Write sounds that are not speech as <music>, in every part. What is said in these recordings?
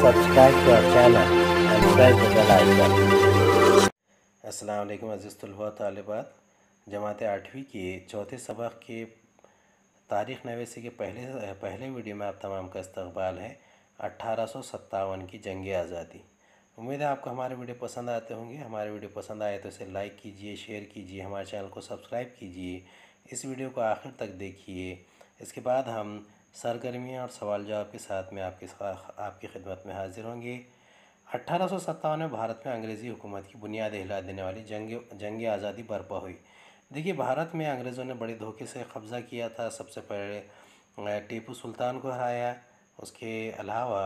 subscribe to our channel and press the bell icon. अस्सलाम तलबात जमात आठवीं के चौथे सबक के तारीख़ नवेसी के पहले पहले वीडियो में आप तमाम का इस्तबाल है अट्ठारह की जंग आज़ादी उम्मीद है आपको हमारे वीडियो पसंद आते होंगे हमारे वीडियो पसंद आए तो इसे लाइक कीजिए शेयर कीजिए हमारे चैनल को सब्सक्राइब कीजिए इस वीडियो को आखिर तक देखिए इसके बाद हम सरगर्मियाँ और सवाल जवाब के साथ में आपके साथ आपकी खिदमत में हाजिर होंगे अट्ठारह सौ सत्तावन में भारत में अंग्रेज़ी हुकूमत की बुनियाद हिला देने वाली जंग जंग आज़ादी बर्पा हुई देखिए भारत में अंग्रेज़ों ने बड़े धोखे से कब्ज़ा किया था सबसे पहले टीपू सुल्तान को हराया उसके अलावा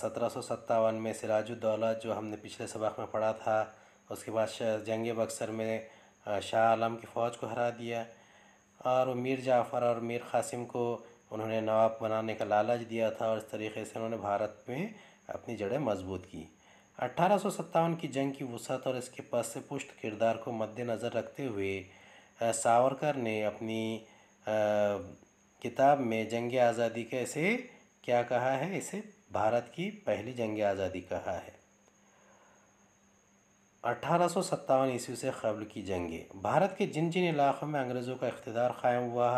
सत्रह सौ सत्तावन में सिराजुद्दौला जो हमने पिछले सबक में पढ़ा था उसके बाद जंग बक्सर में शाह आलम की फ़ौज को हरा दिया और मीर जाफ़र और मीर कासिम को उन्होंने नवाब बनाने का लालच दिया था और इस तरीके से उन्होंने भारत में अपनी जड़ें मजबूत की अट्ठारह की जंग की वसत और इसके पस से पुष्ट किरदार को मद्देनज़र रखते हुए सावरकर ने अपनी आ, किताब में जंग आज़ादी कैसे क्या कहा है इसे भारत की पहली जंग आज़ादी कहा है सत्तावन ईस्वी से कबल की जंगें भारत के जिन जिन इलाक़ों में अंग्रेज़ों का इकतदार क़ायम हुआ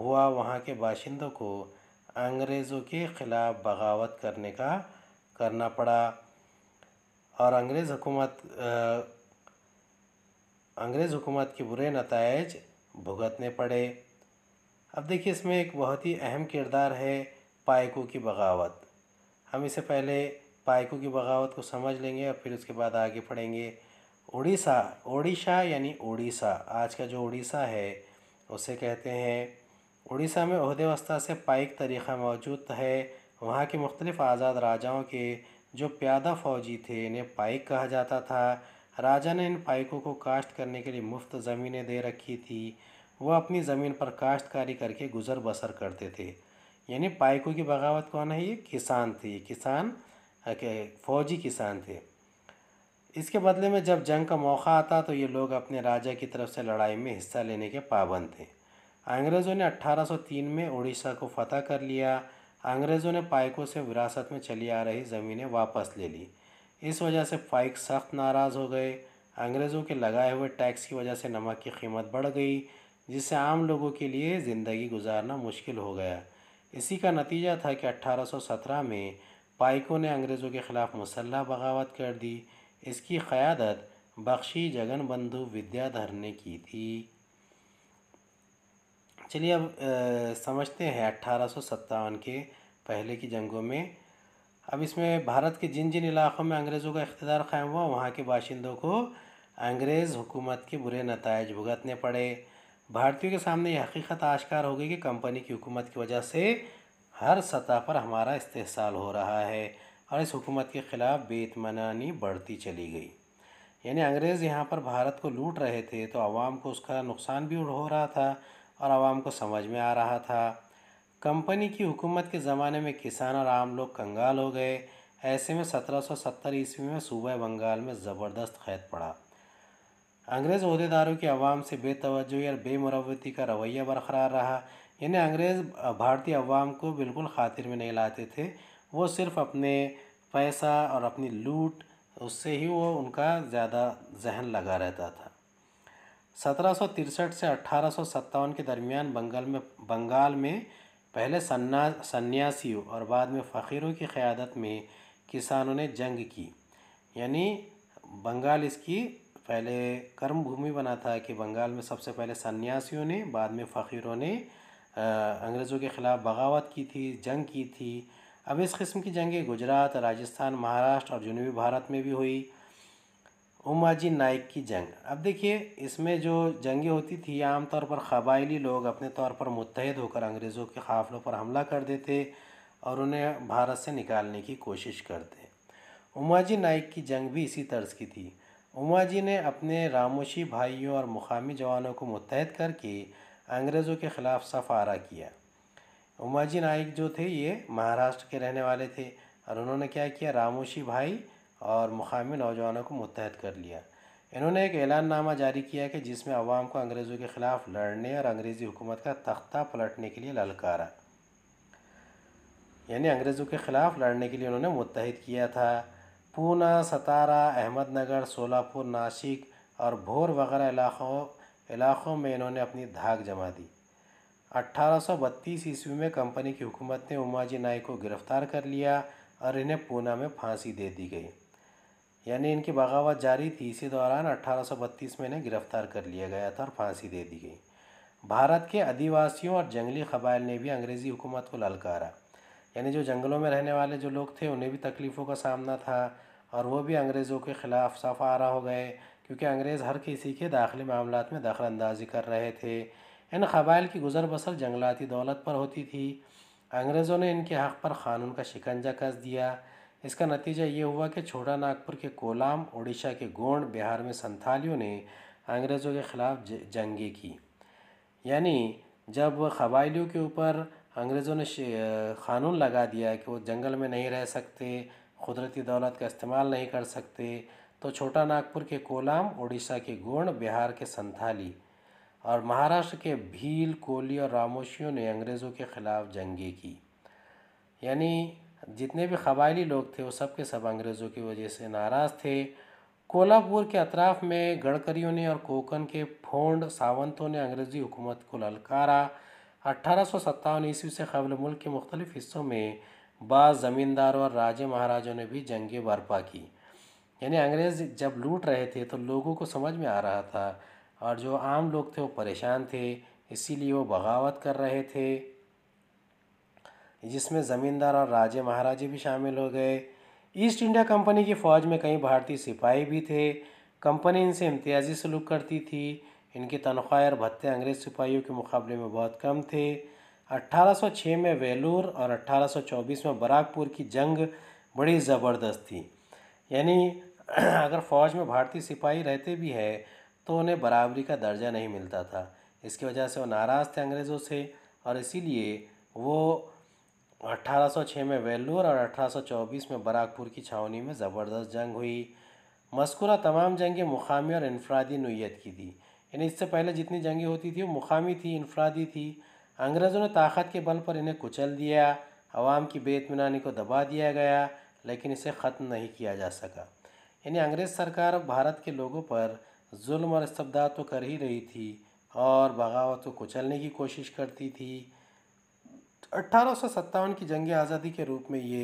हुआ वहाँ के बाशिंदों को अंग्रेज़ों के ख़िलाफ़ बगावत करने का करना पड़ा और अंग्रेज़ हुकूमत अंग्रेज़ हुकूमत के बुरे नतज भुगतने पड़े अब देखिए इसमें एक बहुत ही अहम किरदार है पाइकों की बगावत हम इसे पहले पाइकों की बगावत को समझ लेंगे और फिर उसके बाद आगे पढ़ेंगे उड़ीसा ओडिशा यानी उड़ीसा आज का जो उड़ीसा है उसे कहते हैं उड़ीसा में वस्ता से पाइक तरीक़ा मौजूद है वहाँ के मुख्तलिफ़ आज़ाद राजाओं के जो प्यादा फ़ौजी थे इन्हें पाइक कहा जाता था राजा ने इन पाइकों को काश्त करने के लिए मुफ्त ज़मीनें दे रखी थी वह अपनी ज़मीन पर काश्तकारी करके गुज़र बसर करते थे यानी पाइकों की बगावत कौन है ये किसान थे किसान फ़ौजी किसान थे इसके बदले में जब जंग का मौका आता तो ये लोग अपने राजा की तरफ से लड़ाई में हिस्सा लेने के पाबंद थे अंग्रेज़ों ने 1803 में उड़ीसा को फतह कर लिया अंग्रेज़ों ने पाइकों से विरासत में चली आ रही ज़मीनें वापस ले ली इस वजह से पाइक सख्त नाराज़ हो गए अंग्रेज़ों के लगाए हुए टैक्स की वजह से नमक की कीमत बढ़ गई जिससे आम लोगों के लिए ज़िंदगी गुजारना मुश्किल हो गया इसी का नतीजा था कि 1817 में पाइकों ने अंग्रेज़ों के ख़िलाफ़ मुसल्ह बगावत कर दी इसकी क़्यादत बख्शी जगन बंधु विद्याधर ने की थी चलिए अब आ, समझते हैं अट्ठारह के पहले की जंगों में अब इसमें भारत के जिन जिन इलाक़ों में अंग्रेज़ों का इकतदार क़ायम हुआ वहाँ के बाशिंदों को अंग्रेज़ हुकूमत के बुरे नतज भुगतने पड़े भारतीयों के सामने यह हकीकत आश्कार हो गई कि कंपनी की हुकूमत की वजह से हर सतह पर हमारा इस्तेसाल हो रहा है और इस हुकूमत के ख़िलाफ़ बेतमनानी बढ़ती चली गई यानी अंग्रेज़ यहाँ पर भारत को लूट रहे थे तो आवाम को उसका नुकसान भी हो रहा था और आवाम को समझ में आ रहा था कंपनी की हुकूमत के ज़माने में किसान और आम लोग कंगाल हो गए ऐसे में 1770 ईस्वी में सूबह बंगाल में ज़बरदस्त खैत पड़ा अंग्रेज़ अहदेदारों की आवाम से बेतवजही और बेमरवती का रवैया बरकरार रहा यानी अंग्रेज़ भारतीय अवाम को बिल्कुल खातिर में नहीं लाते थे वो सिर्फ़ अपने पैसा और अपनी लूट उससे ही वो उनका ज़्यादा जहन लगा रहता था सत्रह से अठारह के दरमियान बंगाल में बंगाल में पहले सन्ना सन्यासियों और बाद में फ़कीरों की क़्यादत में किसानों ने जंग की यानी बंगाल इसकी पहले कर्म भूमि बना था कि बंगाल में सबसे पहले सन्यासियों ने बाद में फ़कीरों ने अंग्रेज़ों के ख़िलाफ़ बगावत की थी जंग की थी अब इस किस्म की जंगें गुजरात राजस्थान महाराष्ट्र और जनूबी भारत में भी हुई उमाजी नाइक की जंग अब देखिए इसमें जो जंगें होती थी आमतौर पर कबायली लोग अपने तौर पर मुतहद होकर अंग्रेज़ों के काफ़लों पर हमला कर देते और उन्हें भारत से निकालने की कोशिश करते उमाजी नाइक की जंग भी इसी तर्ज की थी उमाजी ने अपने रामोशी भाइयों और मुकामी जवानों को मुतहद करके अंग्रेज़ों के ख़िलाफ़ सफ़ारा किया उमाजी नाइक जो थे ये महाराष्ट्र के रहने वाले थे और उन्होंने क्या किया रामोशी भाई और मुकामी नौजवानों को मुतहद कर लिया इन्होंने एक ऐलाननामा जारी किया कि जिसमें अवाम को अंग्रेज़ों के ख़िलाफ़ लड़ने और अंग्रेज़ी हुकूमत का तख्ता पलटने के लिए ललकारा यानी अंग्रेज़ों के ख़िलाफ़ लड़ने के लिए उन्होंने मुतहद किया था पूना सतारा अहमदनगर सोलापुर नासिक और भोर वगैरह इलाक़ों इलाक़ों में इन्होंने अपनी धाक जमा दी 1832 ईस्वी में कंपनी की हुकूमत ने उमाजी नाई को गिरफ़्तार कर लिया और इन्हें पूना में फांसी दे दी गई यानी इनकी बगावत जारी थी इसी दौरान 1832 में इन्हें गिरफ्तार कर लिया गया था और फांसी दे दी गई भारत के आदिवासियों और जंगली कबाइल ने भी अंग्रेज़ी हुकूमत को ललकारा यानी जो जंगलों में रहने वाले जो लोग थे उन्हें भी तकलीफ़ों का सामना था और वो भी अंग्रेज़ों के ख़िलाफ़ साफ आरा हो गए क्योंकि अंग्रेज़ हर किसी के दाखिल मामला में दखल अंदाजी कर रहे थे इन कबाइल की गुजर बसर जंगलाती दौलत पर होती थी अंग्रेज़ों ने इनके हक़ पर क़ानून का शिकंजा कस दिया इसका नतीजा ये हुआ कि छोटा नागपुर के कोलाम ओडिशा के गोंड बिहार में संथालियों ने अंग्रेज़ों के ख़िलाफ़ जंगे की यानी जब कबाइलियों के ऊपर अंग्रेज़ों ने क़ानून लगा दिया कि वो जंगल में नहीं रह सकते कुदरती दौलत का इस्तेमाल नहीं कर सकते तो छोटा नागपुर के कोलाम ओडिशा के गोंड बिहार के संथाली और महाराष्ट्र के भील कोली और रामोशियों ने अंग्रेज़ों के ख़िलाफ़ जंगे की यानी जितने भी कबायली लोग थे वो सब के सब अंग्रेज़ों की वजह से नाराज़ थे कोल्हापुर के अतराफ़ में गड़करियों ने और कोकन के फोंड सावंतों ने अंग्रेज़ी हुकूमत को ललकारा अट्ठारह सौ सत्तावन ईस्वी से कबल मुल्क के मुख्तलिफ़ हिस्सों में बाज़ ज़मींदारों और राजे महाराजों ने भी जंगें बर्पा की यानी अंग्रेज़ जब लूट रहे थे तो लोगों को समझ में आ रहा था और जो आम लोग थे वो परेशान थे इसीलिए वो बगावत कर रहे थे जिसमें ज़मींदार और राजे महाराजे भी शामिल हो गए ईस्ट इंडिया कंपनी की फ़ौज में कई भारतीय सिपाही भी थे कंपनी इनसे इम्तियाजी सलूक करती थी इनकी तनख्वाह और भत्ते अंग्रेज़ सिपाहियों के मुकाबले में बहुत कम थे 1806 में वेलूर और 1824 में बराकपुर की जंग बड़ी ज़बरदस्त थी यानी <clears throat> अगर फ़ौज में भारतीय सिपाही रहते भी है तो उन्हें बराबरी का दर्जा नहीं मिलता था इसकी वजह से वो नाराज़ थे अंग्रेज़ों से और इसीलिए वो 1806 में वेल्लोर और 1824 में बराकपुर की छावनी में ज़बरदस्त जंग हुई मस्कुरा तमाम जंगें मुकामी और इनफरादी नोयत की थी यानी इससे पहले जितनी जंगें होती थी वो मुकामी थी इनफरादी थी अंग्रेज़ों ने ताकत के बल पर इन्हें कुचल दिया आवाम की बेतमिनानी को दबा दिया गया लेकिन इसे ख़त्म नहीं किया जा सका यानी अंग्रेज़ सरकार भारत के लोगों पर जुल्म और इस्तबदाद तो कर ही रही थी और बगावत को कुचलने की कोशिश करती थी अट्ठारह की जंग आज़ादी के रूप में ये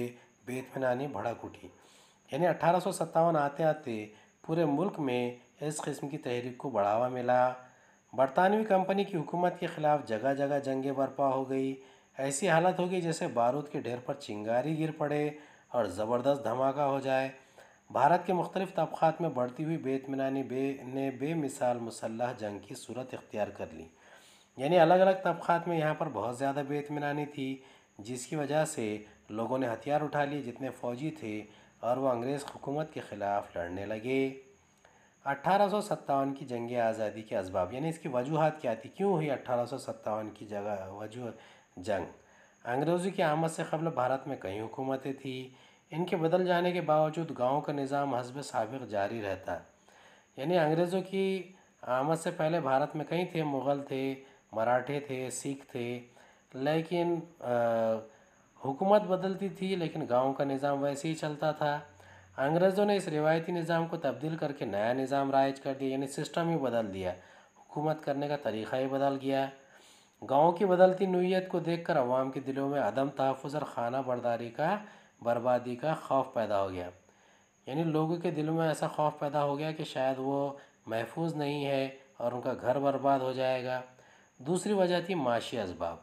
बेतमनानी भड़क उठी यानी अट्ठारह आते आते पूरे मुल्क में इस किस्म की तहरीक को बढ़ावा मिला बरतानवी कंपनी की हुकूमत के ख़िलाफ़ जगह जगह जंगें बर्पा हो गई ऐसी हालत हो गई जैसे बारूद के ढेर पर चिंगारी गिर पड़े और ज़बरदस्त धमाका हो जाए भारत के मुख्तलिफ तबक़ात में बढ़ती हुई बेतमनानी बे ने बेमिसाल मुसल्ह जंग की सूरत इख्तियार कर ली यानी अलग अलग तबक़ात में यहाँ पर बहुत ज़्यादा बेतमिनानी थी जिसकी वजह से लोगों ने हथियार उठा लिए जितने फ़ौजी थे और वह अंग्रेज़ हुकूमत के ख़िलाफ़ लड़ने लगे अट्ठारह की जंग आज़ादी के इसबाब यानी इसकी वजूहत क्या थी क्यों हुई अट्ठारह की जगह वजू जंग अंग्रेज़ों की आमद से कबल भारत में कई हुकूमतें थी इनके बदल जाने के बावजूद गाँव का निज़ाम हसब सबक जारी रहता यानी अंग्रेज़ों की आमद से पहले भारत में कई थे मुग़ल थे मराठे थे सिख थे लेकिन हुकूमत बदलती थी लेकिन गांव का निज़ाम वैसे ही चलता था अंग्रेज़ों ने इस रिवायती निज़ाम को तब्दील करके नया निज़ाम राइज कर दिया यानी सिस्टम ही बदल दिया हुकूमत करने का तरीक़ा ही बदल गया गाँव की बदलती नूयत को देख कर आवाम के दिलों में अदम तहफ़ और खाना बर्दारी का बर्बादी का खौफ पैदा हो गया यानी लोगों के दिलों में ऐसा खौफ पैदा हो गया कि शायद वो महफूज नहीं है और उनका घर बर्बाद हो जाएगा दूसरी वजह थी माशी इसबाब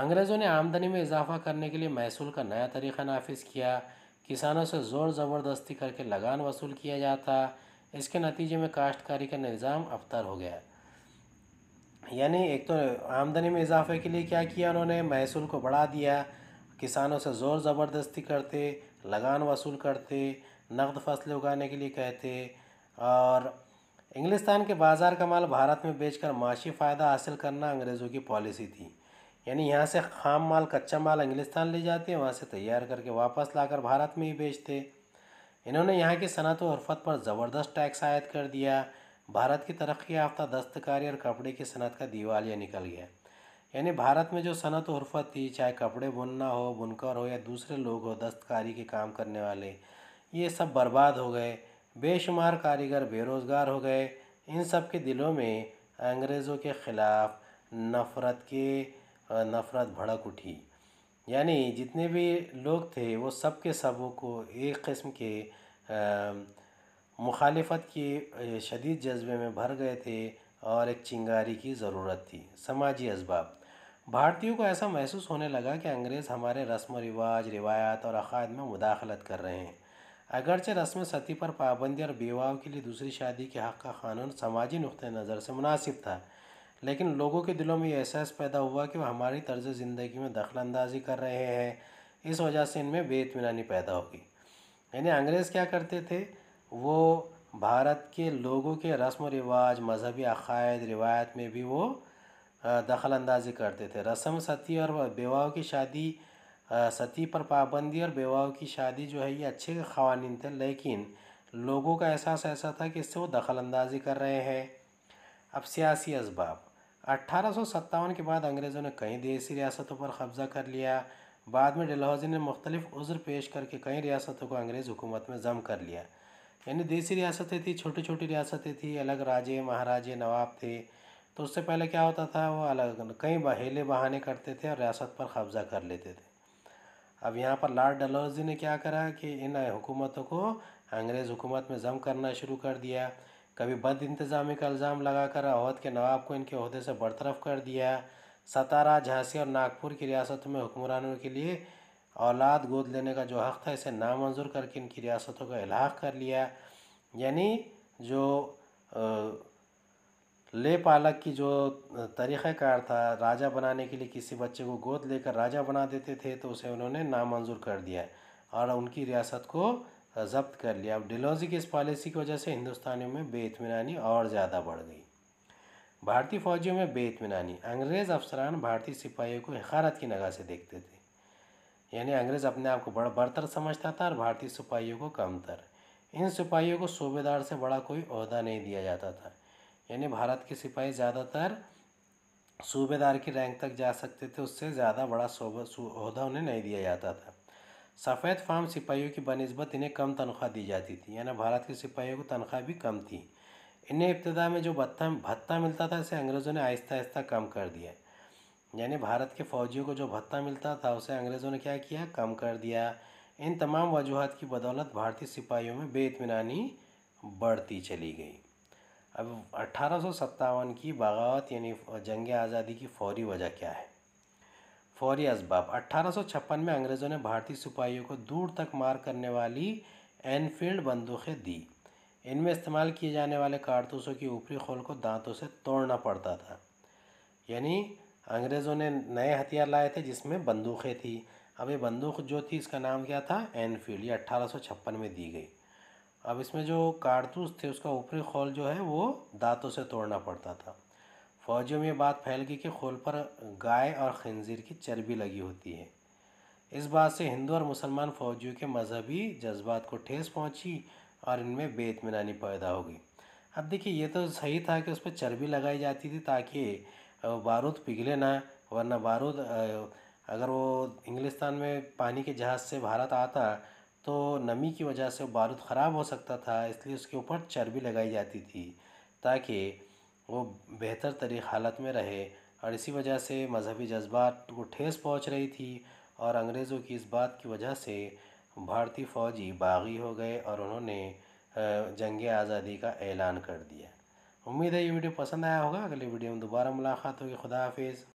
अंग्रेज़ों ने आमदनी में इजाफा करने के लिए महसूल का नया तरीक़ा नाफिज किया किसानों से ज़ोर ज़बरदस्ती करके लगान वसूल किया जाता इसके नतीजे में काश्तकारी का निज़ाम अबतर हो गया यानी एक तो आमदनी में इजाफे के लिए क्या किया उन्होंने महसूल को बढ़ा दिया किसानों से ज़ोर ज़बरदस्ती करते लगान वसूल करते नकद फसलें उगाने के लिए कहते और इंग्लिस्तान के बाज़ार का माल भारत में बेचकर माशी फ़ायदा हासिल करना अंग्रेज़ों की पॉलिसी थी यानी यहाँ से खाम माल कच्चा माल इंग्लिस्तान ले जाते वहाँ से तैयार करके वापस लाकर भारत में ही बेचते इन्होंने यहाँ की सनत और हरफत पर ज़बरदस्त टैक्स आयद कर दिया भारत की तरक्की याफ्ता दस्तकारी और कपड़े की सनत का दिवालिया निकल गया यानी भारत में जो सनत और हरफत थी चाहे कपड़े बुनना हो बुनकर हो या दूसरे लोग हो दस्तकारी के काम करने वाले ये सब बर्बाद हो गए बेशुमार कारीगर बेरोज़गार हो गए इन सब के दिलों में अंग्रेज़ों के ख़िलाफ़ नफ़रत के नफ़रत भड़क उठी यानी जितने भी लोग थे वो सब के सबों को एक कस्म के मुखालफत के शदीद जज्बे में भर गए थे और एक चिंगारी की ज़रूरत थी समाजी इसबाब भारतीयों को ऐसा महसूस होने लगा कि अंग्रेज़ हमारे रस्म व रिवाज रिवायात और अकायद में मुदाखलत कर रहे हैं अगरचे रस्म सती पर पाबंदी और बेवाओं के लिए दूसरी शादी के हक़ का कानून समाजी नुक़ नज़र से मुनासिब था लेकिन लोगों के दिलों में यह एहसास पैदा हुआ कि वह हमारी तर्ज ज़िंदगी में दखल अंदाजी कर रहे हैं इस वजह से इनमें बेतमिनानी पैदा होगी यानी अंग्रेज़ क्या करते थे वो भारत के लोगों के रस्म रिवाज मजहबी अकायद रिवायत में भी वो दखल अंदाजी करते थे रस्म सती और बेवाओं की शादी सती पर पाबंदी और बेवाओं की शादी जो है ये अच्छे खवानी थे लेकिन लोगों का एहसास ऐसा था कि इससे वो दखल अंदाजी कर रहे हैं अब सियासी इसबाब अट्ठारह के बाद अंग्रेज़ों ने कई देसी रियासतों पर कब्ज़ा कर लिया बाद में डलहौजी ने मुख्तलिफ उज्र पेश करके कई रियासतों को अंग्रेज़ हुकूमत में जम कर लिया यानी देसी रियासतें थी छोटी छोटी रियासतें थी अलग राजे महाराजे नवाब थे तो उससे पहले क्या होता था वो अलग कई बहेले बहाने करते थे और रियासत पर कब्ज़ा कर लेते थे अब यहाँ पर लॉर्ड डलहौजी ने क्या करा कि इन हुकूमतों को अंग्रेज़ हुकूमत में जम करना शुरू कर दिया कभी बद इंतज़ामी का इल्ज़ाम लगाकर अवध के नवाब को इनके अहदे से बरतरफ कर दिया सतारा झांसी और नागपुर की रियासतों में हुक्मरानों के लिए औलाद गोद लेने का जो हक़ था इसे नामंजूर करके इनकी रियासतों का इलाक़ कर लिया यानी जो आ, ले पालक की जो तरीक़ार था राजा बनाने के लिए किसी बच्चे को गोद लेकर राजा बना देते थे तो उसे उन्होंने नामंजूर कर दिया और उनकी रियासत को जब्त कर लिया अब डिलोजी की इस पॉलिसी की वजह से हिंदुस्तानियों में बेतमिनानी और ज़्यादा बढ़ गई भारतीय फौजियों में बेतमिनानी अंग्रेज़ अफसरान भारतीय सिपाहियों को हिखारत की नगाह से देखते थे यानी अंग्रेज़ अपने आप को बड़ा बरतर समझता था और भारतीय सिपाहियों को कमतर इन सिपाहियों को सूबेदार से बड़ा कोई अहदा नहीं दिया जाता था यानी भारत के सिपाही ज़्यादातर सूबेदार की रैंक तक जा सकते थे उससे ज़्यादा बड़ा सौदा उन्हें नहीं दिया जाता था सफ़ेद फार्म सिपाहियों की बनस्बत इन्हें कम तनख्वाह दी जाती थी यानी भारत के सिपाहियों को तनख्वाह भी कम थी इन्हें इब्तदा में जो भत्ता भत्ता मिलता था इसे अंग्रेज़ों ने आहिस्ता आहिस्ता कम कर दिया यानी भारत के फ़ौजियों को जो भत्ता मिलता था उसे अंग्रेज़ों ने क्या किया कम कर दिया इन तमाम वजूहत की बदौलत भारतीय सिपाहियों में बेतमिनानी बढ़ती चली गई अब अट्ठारह की बगावत यानी जंग आज़ादी की फौरी वजह क्या है फौरी इसबाब अट्ठारह में अंग्रेज़ों ने भारतीय सिपाहियों को दूर तक मार करने वाली एनफील्ड बंदूकें दी इनमें इस्तेमाल किए जाने वाले कारतूसों की ऊपरी खोल को दांतों से तोड़ना पड़ता था यानी अंग्रेज़ों ने नए हथियार लाए थे जिसमें बंदूकें थी अब ये बंदूक जो थी इसका नाम क्या था एनफील्ड ये अट्ठारह में दी गई अब इसमें जो कारतूस थे उसका ऊपरी खोल जो है वो दांतों से तोड़ना पड़ता था फौजियों में ये बात फैल गई कि खोल पर गाय और खंजीर की चर्बी लगी होती है इस बात से हिंदू और मुसलमान फौजियों के मजहबी जज्बात को ठेस पहुंची और इनमें बेतमिनानी पैदा हो गई अब देखिए ये तो सही था कि उस पर चर्बी लगाई जाती थी ताकि बारूद पिघले ना वरना बारूद अगर वो इंग्लिस्तान में पानी के जहाज़ से भारत आता तो नमी की वजह से बारूद ख़राब हो सकता था इसलिए उसके ऊपर चर्बी लगाई जाती थी ताकि वो बेहतर तरीक़ हालत में रहे और इसी वजह से मजहबी जज्बात को ठेस पहुंच रही थी और अंग्रेज़ों की इस बात की वजह से भारतीय फ़ौजी बागी हो गए और उन्होंने जंग आज़ादी का ऐलान कर दिया उम्मीद है ये वीडियो पसंद आया होगा अगले वीडियो में दोबारा मुलाकात होगी खुदा हाफिज़